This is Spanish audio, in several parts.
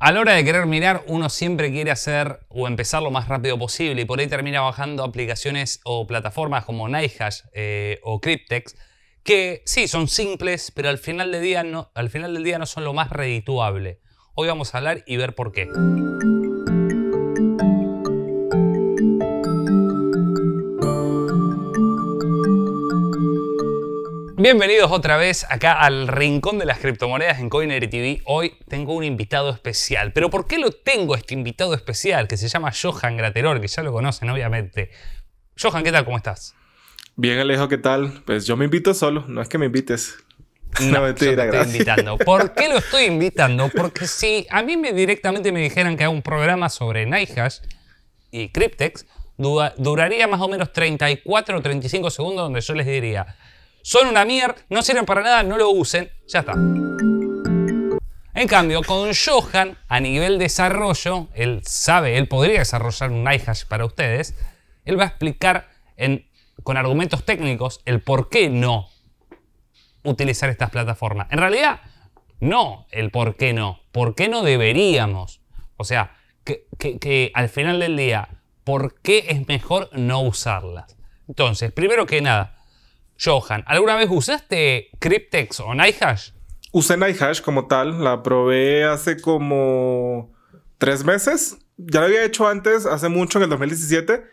A la hora de querer mirar, uno siempre quiere hacer o empezar lo más rápido posible y por ahí termina bajando aplicaciones o plataformas como Nighash eh, o Cryptex que sí, son simples, pero al final, del día no, al final del día no son lo más redituable. Hoy vamos a hablar y ver por qué. Bienvenidos otra vez acá al rincón de las criptomonedas en Coinery TV. Hoy tengo un invitado especial. ¿Pero por qué lo tengo este invitado especial que se llama Johan Grateror, que ya lo conocen obviamente? Johan, ¿qué tal? ¿Cómo estás? Bien, Alejo, ¿qué tal? Pues yo me invito solo, no es que me invites. No, me estoy invitando. ¿Por qué lo estoy invitando? Porque si a mí me directamente me dijeran que haga un programa sobre Nighthash y Cryptex, duraría más o menos 34 o 35 segundos donde yo les diría, son una mierda, no sirven para nada, no lo usen, ya está. En cambio, con Johan, a nivel desarrollo, él sabe, él podría desarrollar un iHash para ustedes, él va a explicar con argumentos técnicos el por qué no utilizar estas plataformas. En realidad, no el por qué no, por qué no deberíamos. O sea, que, que al final del día, ¿por qué es mejor no usarlas? Entonces, primero que nada, Johan, ¿alguna vez usaste Cryptex o Nighthash? Usé Nighthash como tal, la probé hace como tres meses. Ya lo había hecho antes, hace mucho, en el 2017.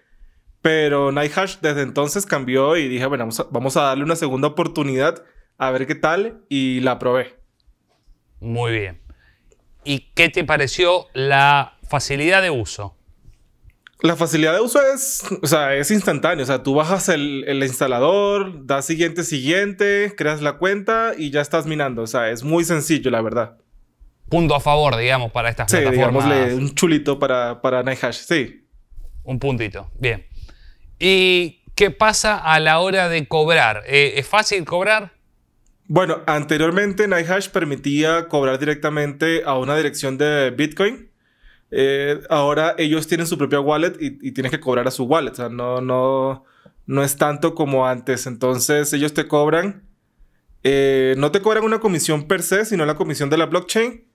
Pero Nighthash desde entonces cambió y dije, bueno, vamos a darle una segunda oportunidad a ver qué tal y la probé. Muy bien. ¿Y qué te pareció la facilidad de uso? la facilidad de uso es, o sea, es O sea, tú bajas el, instalador, das siguiente, siguiente, creas la cuenta y ya estás minando. O sea, es muy sencillo, la verdad. Punto a favor, digamos, para estas sí, plataformas. un chulito para, para sí. Un puntito, bien. ¿Y qué pasa a la hora de cobrar? Eh, ¿Es fácil cobrar? Bueno, anteriormente NiceHash permitía cobrar directamente a una dirección de Bitcoin eh, ahora ellos tienen su propia wallet y, tienes que cobrar a su wallet. O sea, no, no, no es tanto como antes. Entonces ellos te cobran, eh, no te cobran una comisión per se, sino la comisión de la blockchain.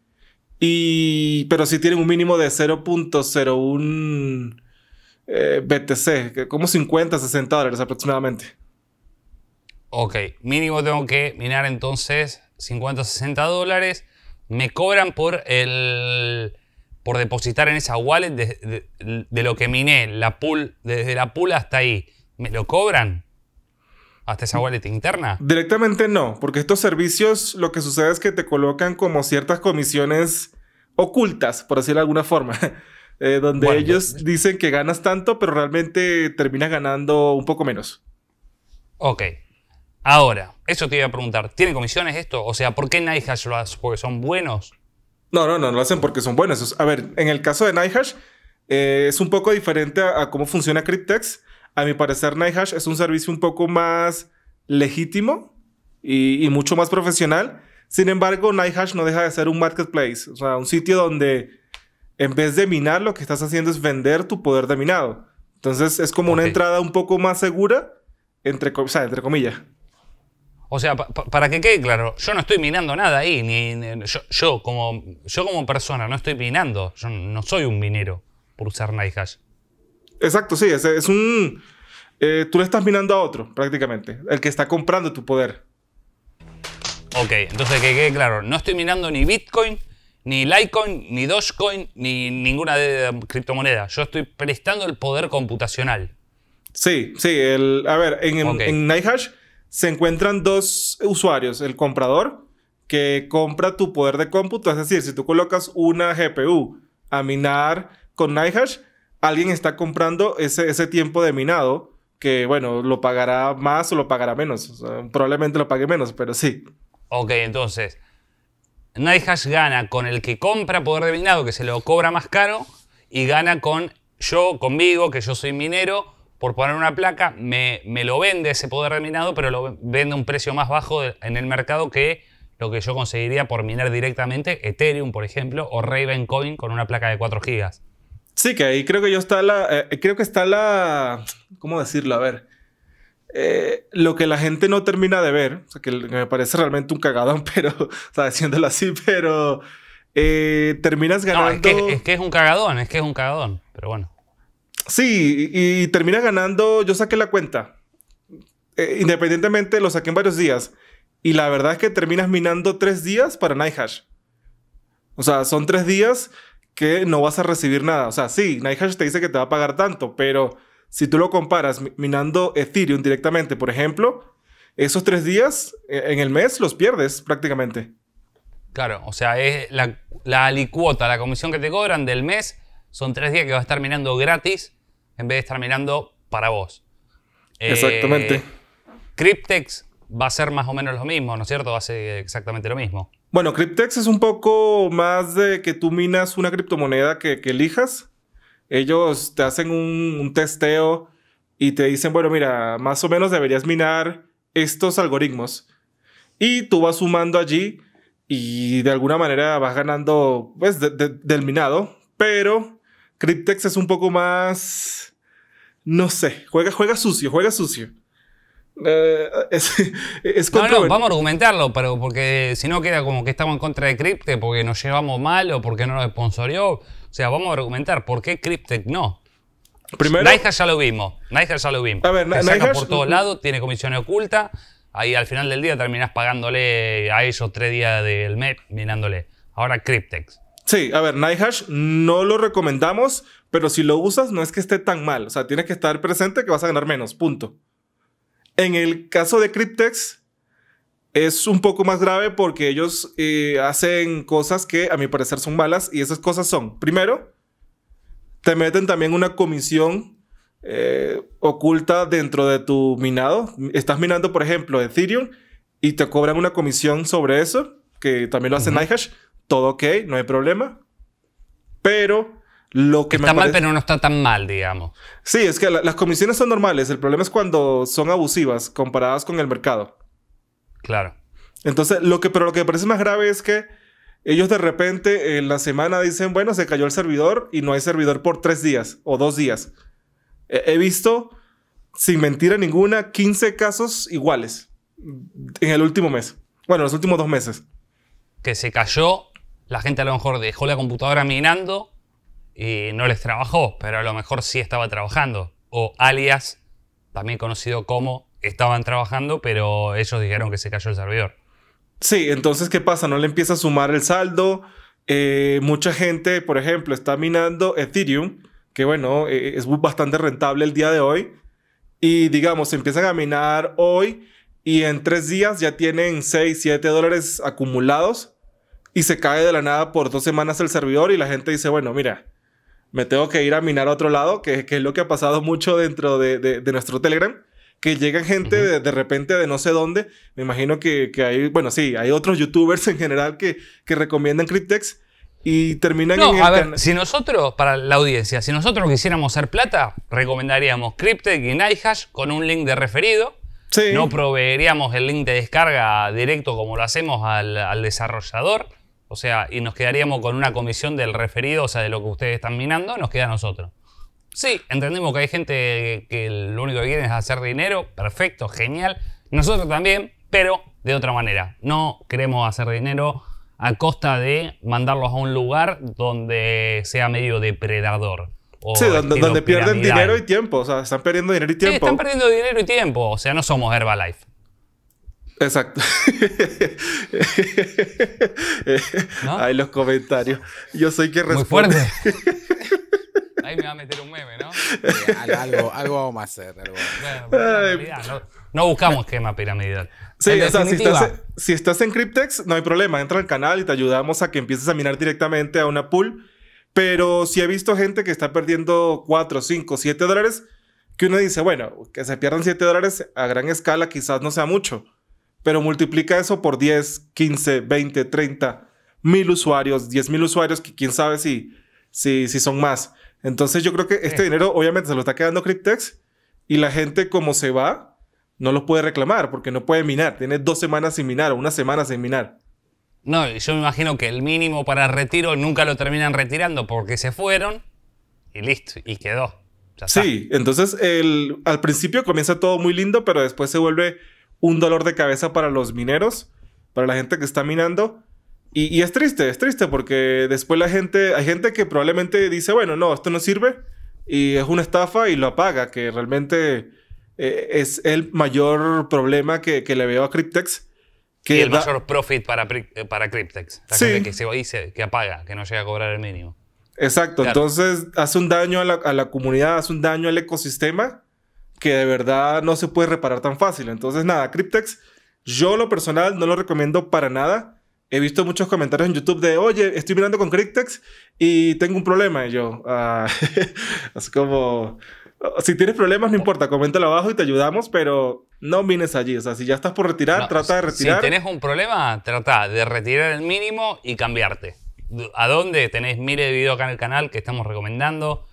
Y, pero sí tienen un mínimo de 0.01 eh, BTC, como 50, 60 dólares aproximadamente. Ok, mínimo tengo que minar entonces 50, 60 dólares. Me cobran por el por depositar en esa wallet de, lo que miné, la pool, desde la pool hasta ahí, ¿me lo cobran? hasta esa wallet interna? Directamente no, porque estos servicios lo que sucede es que te colocan como ciertas comisiones ocultas, por decirlo de alguna forma, eh, donde ellos pues, dicen que ganas tanto, pero realmente terminas ganando un poco menos. Ok. Ahora, eso te iba a preguntar, ¿tiene comisiones esto? O sea, ¿por qué Nighthash lo ¿Porque son buenos? No, no, no, lo hacen porque son buenos. A ver, en el caso de Nighthash, eh, es un poco diferente a, cómo funciona Cryptex. A mi parecer, Nighthash es un servicio un poco más legítimo y, mucho más profesional. Sin embargo, Nighthash no deja de ser un marketplace, o sea, un sitio donde en vez de minar, lo que estás haciendo es vender tu poder de minado. Entonces, es como una entrada un poco más segura, entre, o sea, entre comillas. O sea, para que quede claro, yo no estoy minando nada ahí, yo, como, yo como persona no estoy minando, yo no soy un minero por usar Nighthash. Exacto, sí, es, un... Eh, tú le estás minando a otro, prácticamente, el que está comprando tu poder. Ok, entonces que quede claro, no estoy minando ni Bitcoin, ni Litecoin, ni Dogecoin, ni ninguna de, criptomoneda. Yo estoy prestando el poder computacional. Sí, sí. a ver, en, en Nighthash se encuentran dos usuarios, el comprador que compra tu poder de cómputo, es decir, si tú colocas una GPU a minar con Nighthash, alguien está comprando ese, tiempo de minado que, bueno, lo pagará más o lo pagará menos. probablemente lo pague menos, pero sí. Ok, entonces, Nighthash gana con el que compra poder de minado, que se lo cobra más caro, y gana con yo, conmigo, que yo soy minero, por poner una placa, me, me lo vende ese poder de minado, pero lo vende a un precio más bajo en el mercado que lo que yo conseguiría por minar directamente Ethereum, por ejemplo, o Raven Coin con una placa de 4 GB. Sí, que ahí creo que yo está la. Eh, eh, creo que está la. ¿Cómo decirlo? A ver. Eh, lo que la gente no termina de ver, que, me parece realmente un cagadón, pero, o sea, así, pero terminas ganando. es que es un cagadón, es que es un cagadón, pero bueno. Sí, y, termina ganando, yo saqué la cuenta. Eh, independientemente, lo saqué en varios días. Y la verdad es que terminas minando tres días para Nighthash. O sea, son tres días que no vas a recibir nada. O sea, sí, Nighthash te dice que te va a pagar tanto, pero si tú lo comparas minando Ethereum directamente, por ejemplo, esos tres días eh, en el mes los pierdes prácticamente. Claro, o sea, es la, la alicuota, la comisión que te cobran del mes, son tres días que vas a estar minando gratis en vez de estar minando para vos. Eh, exactamente. Cryptex va a ser más o menos lo mismo, ¿no es cierto? Va a ser exactamente lo mismo. Bueno, Cryptex es un poco más de que tú minas una criptomoneda que, elijas. Ellos te hacen un, testeo y te dicen, bueno, mira, más o menos deberías minar estos algoritmos. Y tú vas sumando allí y de alguna manera vas ganando pues, del minado, pero Cryptex es un poco más. No sé, juega, juega sucio, juega sucio. Eh, es, vamos a argumentarlo, pero porque si no queda como que estamos en contra de Cryptex porque nos llevamos mal o porque no nos sponsorió. O sea, vamos a argumentar por qué Cryptex no. Primero. ya lo vimos. ya lo vimos. A ver, saca por todos lados, tiene comisiones ocultas. Ahí al final del día terminas pagándole a ellos tres días del mes mirándole. Ahora Cryptex. Sí, a ver, Nighthash no lo recomendamos, pero si lo usas no es que esté tan mal. O sea, tienes que estar presente que vas a ganar menos, punto. En el caso de Cryptex es un poco más grave porque ellos eh, hacen cosas que a mi parecer son malas y esas cosas son, primero, te meten también una comisión eh, oculta dentro de tu minado. Estás minando, por ejemplo, Ethereum y te cobran una comisión sobre eso, que también lo hace uh todo ok, no hay problema. Pero lo que está mal, pero no está tan mal, digamos. Sí, es que las comisiones son normales. El problema es cuando son abusivas comparadas con el mercado. Claro. Entonces, lo que, pero lo que me parece más grave es que ellos de repente en la semana dicen, bueno, se cayó el servidor y no hay servidor por tres días o dos días. He, visto, sin mentira ninguna, 15 casos iguales en el último mes. Bueno, los últimos dos meses. Que se cayó la gente a lo mejor dejó la computadora minando y no les trabajó, pero a lo mejor sí estaba trabajando. O alias, también conocido como estaban trabajando, pero ellos dijeron que se cayó el servidor. Sí, entonces, ¿qué pasa? No le empieza a sumar el saldo. Eh, mucha gente, por ejemplo, está minando Ethereum, que bueno, eh, es bastante rentable el día de hoy. Y digamos, empiezan a minar hoy y en tres días ya tienen 6, 7 dólares acumulados y se cae de la nada por dos semanas el servidor y la gente dice, bueno, mira, me tengo que ir a minar a otro lado, que, que es lo que ha pasado mucho dentro de, de, nuestro Telegram, que llega gente de, de, repente de no sé dónde. Me imagino que, que, hay, bueno, sí, hay otros youtubers en general que, que recomiendan Cryptex y terminan no, a ver, si nosotros, para la audiencia, si nosotros quisiéramos hacer plata, recomendaríamos Cryptex y Nighthash con un link de referido. No proveeríamos el link de descarga directo como lo hacemos al, al desarrollador. O sea, y nos quedaríamos con una comisión del referido, o sea, de lo que ustedes están minando, nos queda a nosotros. Sí, entendemos que hay gente que lo único que quiere es hacer dinero, perfecto, genial. Nosotros también, pero de otra manera. No queremos hacer dinero a costa de mandarlos a un lugar donde sea medio depredador. O sí, donde, donde pierden dinero y tiempo, o sea, están perdiendo dinero y tiempo. Sí, están perdiendo dinero y tiempo, o sea, no somos Herbalife. Exacto. Ahí los comentarios. Yo soy que responde. Ahí me va a meter un meme, ¿no? Eh, algo, algo, vamos a hacer. Pues, no, buscamos quema piramidal. Sí, si estás, en Cryptex, no hay problema. Entra al canal y te ayudamos a que empieces a minar directamente a una pool. Pero si he visto gente que está perdiendo 4, 5, 7 dólares, que uno dice, bueno, que se pierdan 7 dólares a gran escala quizás no sea mucho pero multiplica eso por 10, 15, 20, 30, mil usuarios, 10 mil usuarios, que quién sabe si, si, son más. Entonces yo creo que este dinero obviamente se lo está quedando Cryptex y la gente como se va no lo puede reclamar porque no puede minar. Tiene dos semanas sin minar o una semana sin minar. No, yo me imagino que el mínimo para retiro nunca lo terminan retirando porque se fueron y listo, y quedó. sí, entonces el, al principio comienza todo muy lindo, pero después se vuelve un dolor de cabeza para los mineros, para la gente que está minando. Y, es triste, es triste porque después la gente, hay gente que probablemente dice, bueno, no, esto no sirve y es una estafa y lo apaga, que realmente eh, es el mayor problema que, le veo a Cryptex. Que y el mayor profit para, eh, para Cryptex. que se que apaga, que no llega a cobrar el mínimo. Exacto, entonces hace un daño a la, a la comunidad, hace un daño al ecosistema que de verdad no se puede reparar tan fácil. Entonces, nada, Cryptex, yo lo personal no lo recomiendo para nada. He visto muchos comentarios en YouTube de, oye, estoy mirando con Cryptex y tengo un problema. Y yo, ah, así como, si tienes problemas, no importa, coméntalo abajo y te ayudamos, pero no vienes allí. O sea, si ya estás por retirar, trata de retirar. Si tienes un problema, trata de retirar el mínimo y cambiarte. ¿A dónde? Tenéis miles de videos acá en el canal que estamos recomendando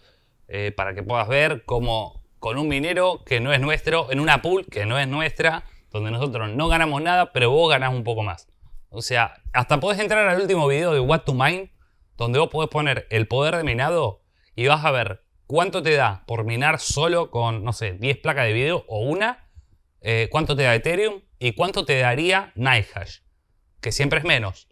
eh, para que puedas ver cómo con un minero que no es nuestro, en una pool que no es nuestra, donde nosotros no ganamos nada, pero vos ganás un poco más. O sea, hasta podés entrar al último video de What to Mine, donde vos podés poner el poder de minado y vas a ver cuánto te da por minar solo con, no sé, 10 placas de video o una, eh, cuánto te da Ethereum y cuánto te daría Nighthash, que siempre es menos.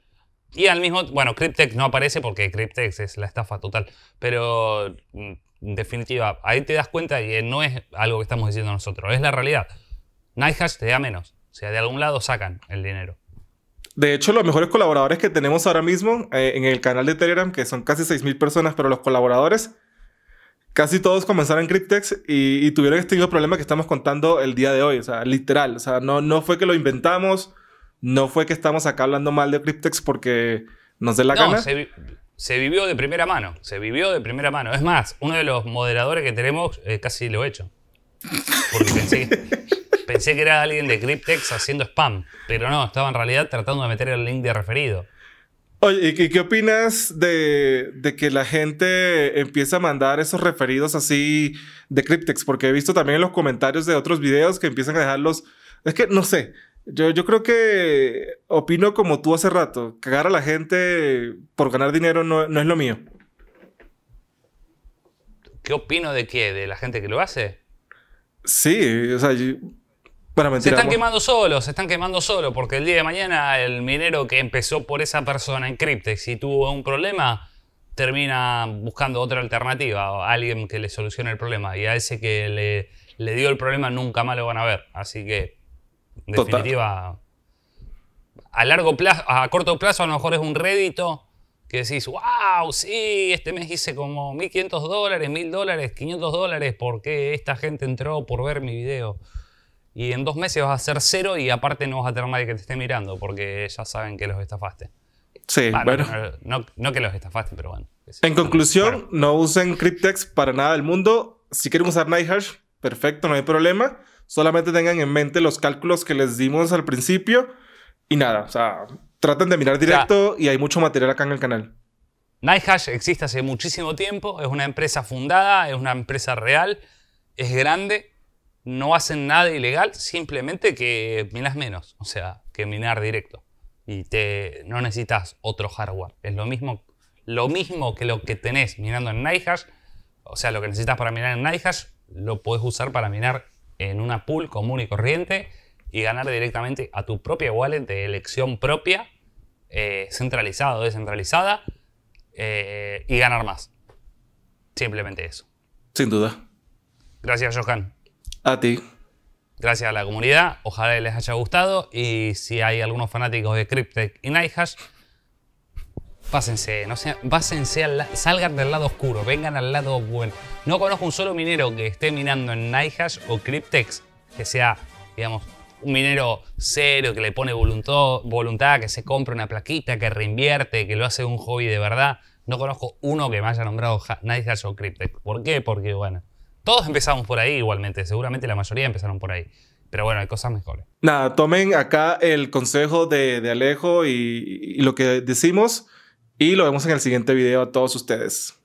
Y al mismo, bueno, Cryptex no aparece porque Cryptex es la estafa total, pero mm, en definitiva, ahí te das cuenta y no es algo que estamos diciendo nosotros, es la realidad. Nighthash te da menos. O sea, de algún lado sacan el dinero. De hecho, los mejores colaboradores que tenemos ahora mismo eh, en el canal de Telegram, que son casi 6.000 personas, pero los colaboradores, casi todos comenzaron en Cryptex y, tuvieron este mismo problema que estamos contando el día de hoy. O sea, literal. O sea, no, no fue que lo inventamos, no fue que estamos acá hablando mal de Cryptex porque nos dé la gana se vivió de primera mano, se vivió de primera mano. Es más, uno de los moderadores que tenemos eh, casi lo he hecho. Porque pensé que, era alguien de Cryptex haciendo spam, pero no, estaba en realidad tratando de meter el link de referido. Oye, ¿y qué, opinas de, que la gente empieza a mandar esos referidos así de Cryptex? Porque he visto también en los comentarios de otros videos que empiezan a dejarlos. Es que no sé, yo, creo que opino como tú hace rato. Cagar a la gente por ganar dinero no, es lo mío. ¿Qué opino de qué? ¿De la gente que lo hace? Sí, o sea, se están quemando solos, se están quemando solo porque el día de mañana el minero que empezó por esa persona en Cryptex y tuvo un problema, termina buscando otra alternativa, o alguien que le solucione el problema. Y a ese que le, le dio el problema nunca más lo van a ver. Así que en definitiva, a largo plazo, a corto plazo a lo mejor es un rédito que decís, wow, sí, este mes hice como 1.500 dólares, 1.000 dólares, 500 dólares porque esta gente entró por ver mi video. Y en dos meses vas a hacer cero y aparte no vas a tener nadie que te esté mirando porque ya saben que los estafaste. Sí, bueno. No, no, que los estafaste, pero bueno. En conclusión, no usen Cryptex para nada del mundo. Si quieren usar Nighthash, perfecto, no hay problema. Solamente tengan en mente los cálculos que les dimos al principio y nada, o sea, traten de mirar directo y hay mucho material acá en el canal. Nighthash existe hace muchísimo tiempo, es una empresa fundada, es una empresa real, es grande, no hacen nada ilegal, simplemente que minas menos, o sea, que minar directo. Y te, no necesitas otro hardware, es lo mismo, lo mismo que lo que tenés minando en Nighthash, o sea, lo que necesitas para minar en Nighthash lo podés usar para minar en una pool común y corriente y ganar directamente a tu propia wallet de elección propia, eh, centralizada o descentralizada, eh, y ganar más. Simplemente eso. Sin duda. Gracias, Johan. A ti. Gracias a la comunidad. Ojalá les haya gustado. Y si hay algunos fanáticos de Cryptek y Nighthash, Pásense, no pásense salgan del lado oscuro, vengan al lado bueno. No conozco un solo minero que esté minando en Nighthash o Cryptex que sea, digamos, un minero serio, que le pone voluntad voluntad, que se compre una plaquita, que reinvierte, que lo hace un hobby de verdad. No conozco uno que me haya nombrado Nighthash o Cryptex. ¿Por qué? Porque, bueno, todos empezamos por ahí igualmente. Seguramente la mayoría empezaron por ahí. Pero bueno, hay cosas mejores. Nada, tomen acá el consejo de, Alejo y, lo que decimos y lo vemos en el siguiente video a todos ustedes.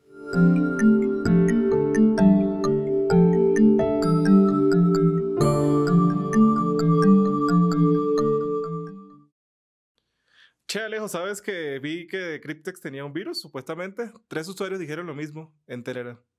Che, Alejo, ¿sabes que vi que Cryptex tenía un virus? Supuestamente, tres usuarios dijeron lo mismo en Telegram.